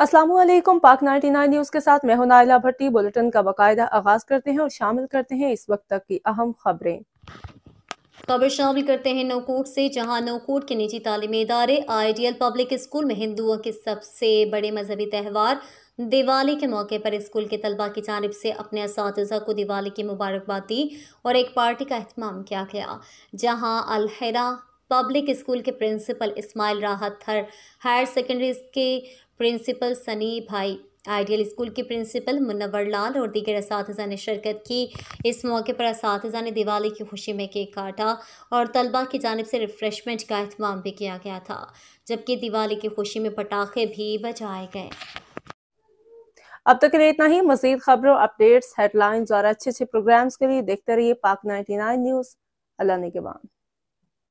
असलम पाक 99 न्यूज के साथ मैं हूं नायला भट्टी बुलेटिन का बाकायदा आगाज करते हैं और शामिल करते हैं इस वक्त तक की अहम खबरें खबर तो शामिल करते हैं नोकोट से जहां नोकोट के निजी तालीमी इदारे आइडियल पब्लिक स्कूल में हिंदुओं के सबसे बड़े मजहबी त्यौहार दिवाली के मौके पर स्कूल के तलबा की जानब से अपने इस को दिवाली की मुबारकबाद दी और एक पार्टी का अहतमाम किया गया जहाँ अलहरा पब्लिक स्कूल के principal Ismail Rahat Thar higher secondary के प्रिंसिपल सनी भाई आइडियल स्कूल के प्रिंसिपल मुनवर लाल और दीगर इस ने शिरकत की इस मौके पर इस ने दिवाली की खुशी में केक काटा और तलबा की जानब से रिफ्रेशमेंट का अहतमाम भी किया गया था जबकि दिवाली की खुशी में पटाखे भी बजाए गए अब तक के लिए इतना ही मजीद खबरों अपडेट्स हेडलाइंस और अच्छे अच्छे प्रोग्राम्स के लिए देखते रहिए पाक 99 न्यूज़ अल्लाह ने के बाद